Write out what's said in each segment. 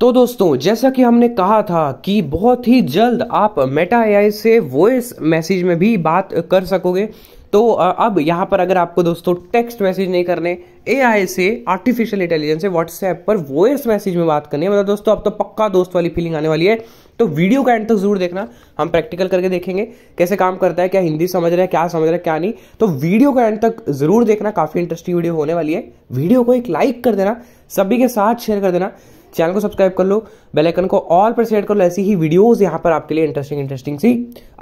तो दोस्तों जैसा कि हमने कहा था कि बहुत ही जल्द आप मेटा ए से वॉइस मैसेज में भी बात कर सकोगे तो अब यहाँ पर अगर आपको दोस्तों टेक्स्ट मैसेज नहीं करने ए से आर्टिफिशियल इंटेलिजेंस से व्हाट्सएप पर वॉइस मैसेज में बात करनी है मतलब दोस्तों अब तो पक्का दोस्त वाली फीलिंग आने वाली है तो वीडियो का एंड तक तो जरूर देखना हम प्रैक्टिकल करके देखेंगे कैसे काम करता है क्या हिंदी समझ रहा है क्या समझ रहा है क्या नहीं तो वीडियो का एंड तक जरूर देखना काफ़ी इंटरेस्टिंग वीडियो होने वाली है वीडियो को एक लाइक कर देना सभी के साथ शेयर कर देना चैनल को सब्सक्राइब कर लो बेल आइकन को ऑल पर सेट कर लो ऐसी ही वीडियोस यहाँ पर आपके लिए इंटरेस्टिंग इंटरेस्टिंग सी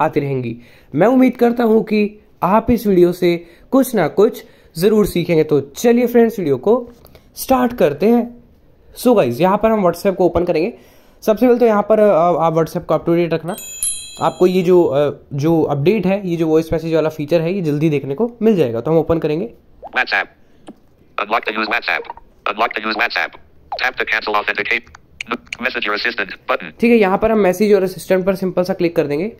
आती रहेंगी मैं उम्मीद करता हूँ कि आप इस वीडियो से कुछ ना कुछ ज़रूर सीखेंगे तो चलिए फ्रेंड्स वीडियो को स्टार्ट करते हैं सो गाइज यहाँ पर हम व्हाट्सएप को ओपन करेंगे सबसे पहले तो यहाँ पर आप व्हाट्सएप को अप रखना आपको ये जो जो अपडेट है ये जो वॉइस मैसेज वाला फीचर है ये जल्दी देखने को मिल जाएगा तो हम ओपन करेंगे WhatsApp. Unlock to use WhatsApp. Unlock to use WhatsApp. Tap the cancel authenticate. Message your assistant button. ठीक है यहाँ पर हम मैसेज और असिस्टेंट पर सिंपल सा क्लिक कर देंगे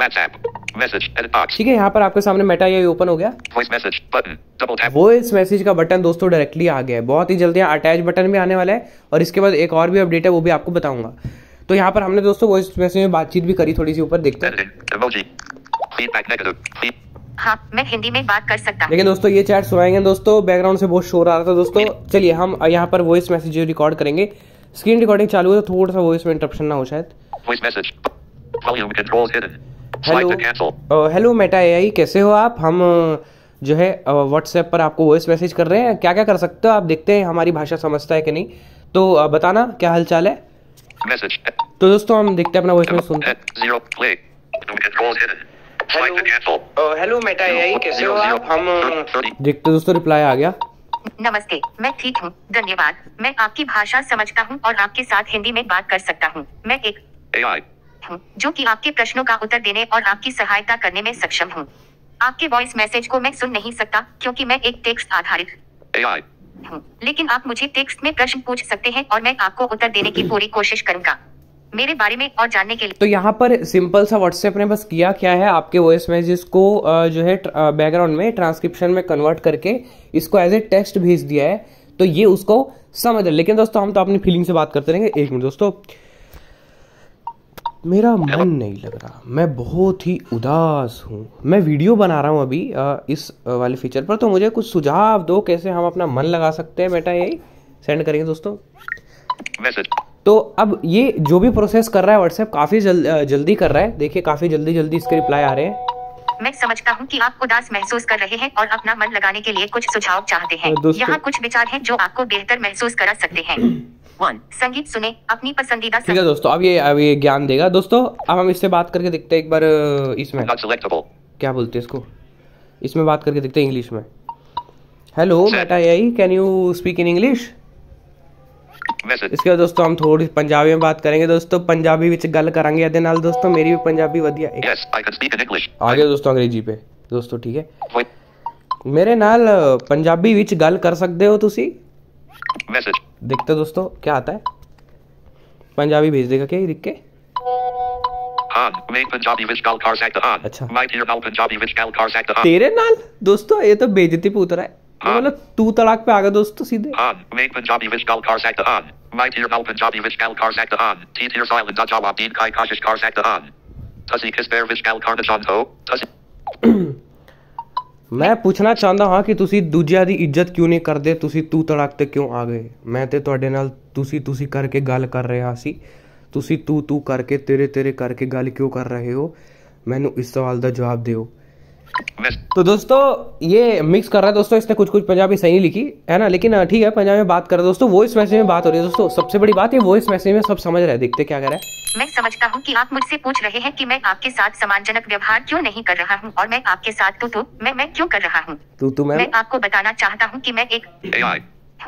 WhatsApp message edit box. ठीक है यहाँ पर आपके सामने मेटा ये ओपन हो गया Voice message button double tap. Voice message का बटन दोस्तों डायरेक्टली आ गया है बहुत ही जल्दी अटैच बटन भी आने वाला है और इसके बाद एक और भी अपडेट है वो भी आपको बताऊंगा तो यहाँ पर हमने दोस्तों वॉइस मैसेज में बातचीत भी करी थोड़ी सी ऊपर देखते हैं हाँ, मैं हिंदी में बात कर सकता लेकिन दोस्तों ये चैट सुनाएंगे दोस्तों बैकग्राउंड से बहुत शोर आ रहा था दोस्तों चलिए हम यहाँ पर वॉइस मैसेज रिकॉर्ड करेंगे स्क्रीन रिकॉर्डिंग चालू है तो थोड़ा सा वॉइस में इंटरप्शन ना हो शायद हेलो हेलो मेटा एआई कैसे हो आप हम जो है व्हाट्सएप पर आपको वॉइस मैसेज कर रहे हैं क्या क्या कर सकते हो आप देखते हैं हमारी भाषा समझता है कि नहीं तो बताना क्या हाल चाल है message. तो दोस्तों हम देखते हैं अपना वॉइस मैसेज सुनते हैं हेलो मेटा यही कैसे हो आप हम uh, देखते दोस्तों रिप्लाई आ गया नमस्ते मैं ठीक हूँ धन्यवाद मैं आपकी भाषा समझता हूँ और आपके साथ हिंदी में बात कर सकता हूँ मैं एक जो कि आपके प्रश्नों का उत्तर देने और आपकी सहायता करने में सक्षम हूँ आपके वॉइस मैसेज को मैं सुन नहीं सकता क्योंकि मैं एक टेक्स्ट आधारित लेकिन आप मुझे टेक्स्ट में प्रश्न पूछ सकते हैं और मैं आपको उत्तर देने की पूरी कोशिश करूँगा मेरे बारे में और जानने के लिए तो यहाँ पर सिंपल सा व्हाट्सएप ने बस किया क्या है आपके वॉइस मैसेज को जो है बैकग्राउंड में ट्रांसक्रिप्शन में कन्वर्ट करके इसको एज ए टेक्स्ट भेज दिया है तो ये उसको समझ लेकिन दोस्तों हम तो अपनी फीलिंग से बात करते रहेंगे एक मिनट दोस्तों मेरा मन नहीं लग रहा मैं बहुत ही उदास हूँ मैं वीडियो बना रहा हूँ अभी इस वाले फीचर पर तो मुझे कुछ सुझाव दो कैसे हम अपना मन लगा सकते हैं बेटा यही सेंड करेंगे दोस्तों मैसेज तो अब ये जो भी प्रोसेस कर रहा है व्हाट्सएप काफ़ी जल, जल्दी कर रहा है देखिए काफ़ी जल्दी जल्दी इसके रिप्लाई आ रहे हैं मैं समझता हूँ कि आप उदास महसूस कर रहे हैं और अपना मन लगाने के लिए कुछ सुझाव चाहते हैं यहाँ कुछ विचार हैं जो आपको बेहतर महसूस करा सकते हैं संगीत सुने अपनी पसंदीदा ठीक है दोस्तों अब ये अब ये ज्ञान देगा दोस्तों अब हम इससे बात करके देखते हैं एक बार इसमें क्या बोलते हैं इसको इसमें बात करके देखते हैं इंग्लिश में हेलो बेटा यही can you speak in English इसके बाद दोस्तों हम थोड़ी पंजाबी में बात करेंगे दोस्तों पंजाबी ਵਿੱਚ गल करेंगे ਇਹਦੇ ਨਾਲ ਦੋਸਤੋ ਮੇਰੀ ਵੀ ਪੰਜਾਬੀ ਵਧੀਆ yes i can speak in english ਆਗੇ ਦੋਸਤੋ ਅੰਗਰੇਜ਼ੀ ਪੇ ਦੋਸਤੋ ਠੀਕ ਹੈ ਮੇਰੇ ਨਾਲ ਪੰਜਾਬੀ ਵਿੱਚ ਗੱਲ ਕਰ ਸਕਦੇ ਹੋ ਤੁਸੀਂ ਮੈਸੇਜ देखते दोस्तों क्या आता है पंजाबी भेज देगा क्या ये लिख के हाँ, अच्छा तेरे नाल दोस्तों ये तो बेजती पूत रहा है मतलब तू तड़ाक पे आ गए दोस्तों सीधे मेन पंजाबी विच गल कर ਹਾਂ हां मैं टीर ਪੰਜਾਬੀ पंजाबी विच गल कर सकता हां टी टीर ਸਾਇਲੈਂਟ ਦਾ ਜਵਾਬ ਦੇ ਕਾਈ ਕਾਸ਼ਿਸ਼ ਕਰ ਸਕਦਾ ਹਾਂ ਤਸੀ ਕਿਸ ਬੇਰ ਵਿਚ ਗਲ ਕਰਨਾ ਚਾਹੁੰਦੇ ਹੋ ਤਸੀ ਮੈਂ ਪੁੱਛਣਾ ਚਾਹੁੰਦਾ ਹਾਂ ਕਿ ਤੁਸੀਂ ਦੂਜਿਆਂ ਦੀ ਇੱਜ਼ਤ ਕਿਉਂ ਨਹੀਂ ਕਰਦੇ ਤੁਸੀਂ ਤੂ ਤੜਾਕ ਤੇ ਕਿਉਂ ਆ ਗਏ ਮੈਂ ਤੇ ਤੁਹਾਡੇ ਨਾਲ ਤੁਸੀਂ ਤੁਸੀਂ ਕਰਕੇ ਗੱਲ ਕਰ ਰਿਹਾ ਸੀ ਤੁਸੀਂ ਤੂ ਤੂ ਕਰਕੇ ਤੇਰੇ ਤੇਰੇ ਕਰਕੇ ਗੱਲ ਕਿਉਂ ਕਰ ਰਹੇ ਹੋ ਮੈਨੂੰ ਇਸ ਸਵਾਲ ਦਾ ਜਵਾਬ ਦਿਓ तो दोस्तों ये मिक्स कर रहा है दोस्तों इसने कुछ कुछ पंजाबी सही लिखी है ना लेकिन हाँ, ठीक है पंजाबी में बात कर रहा है दोस्तों वॉइस मैसेज में बात हो रही है दोस्तों सबसे बड़ी बात ये वॉइस मैसेज में सब समझ रहे हैं देखते क्या कह रहा है मैं समझता हूँ कि आप मुझसे पूछ रहे हैं कि मैं आपके साथ सम्मानजनक व्यवहार क्यों नहीं कर रहा हूँ और मैं आपके साथ तू तू मैं मैं क्यों कर रहा हूँ तू तू मैं, मैं आपको बताना चाहता हूँ कि मैं एक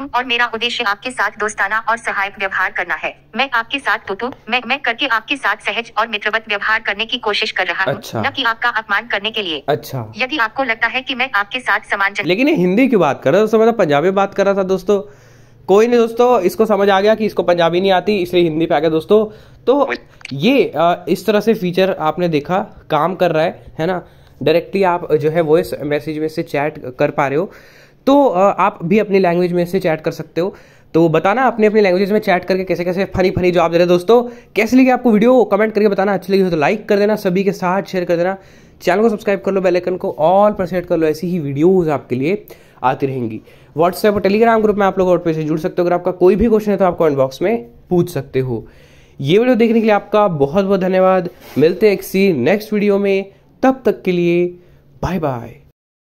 हूँ और मेरा उद्देश्य आपके साथ दोस्ताना और सहायक व्यवहार करना है मैं आपके साथ तुतु मैं मैं करके आपके साथ सहज और मित्रवत व्यवहार करने की कोशिश कर रहा हूँ अच्छा। न कि आपका अपमान करने के लिए अच्छा यदि आपको लगता है की मैं आपके साथ समान लेकिन हिंदी की बात कर रहा था दोस्तों पंजाबी बात कर रहा था दोस्तों कोई नहीं दोस्तों इसको समझ आ गया कि इसको पंजाबी नहीं आती इसलिए हिंदी पे आ गया दोस्तों तो ये इस तरह से फीचर आपने देखा काम कर रहा है है ना डायरेक्टली आप जो है वॉइस मैसेज में से चैट कर पा रहे हो तो आप भी अपनी लैंग्वेज में से चैट कर सकते हो तो बताना अपने अपने लैंग्वेज में चैट करके कैसे कैसे फनी फनी जवाब दे रहे दोस्तों कैसे लगी आपको वीडियो कमेंट करके बताना अच्छी लगी हो तो लाइक कर देना सभी के साथ शेयर कर देना चैनल को सब्सक्राइब कर लो बेल आइकन को ऑल पर सेट कर लो ऐसी ही वीडियोज़ आपके लिए आती रहेंगी व्हाट्सएप और टेलीग्राम ग्रुप में आप लोग आउटपे से जुड़ सकते हो अगर आपका कोई भी क्वेश्चन है तो आप कमेंट बॉक्स में पूछ सकते हो ये वीडियो देखने के लिए आपका बहुत बहुत धन्यवाद मिलते हैं किसी नेक्स्ट वीडियो में तब तक के लिए बाय बाय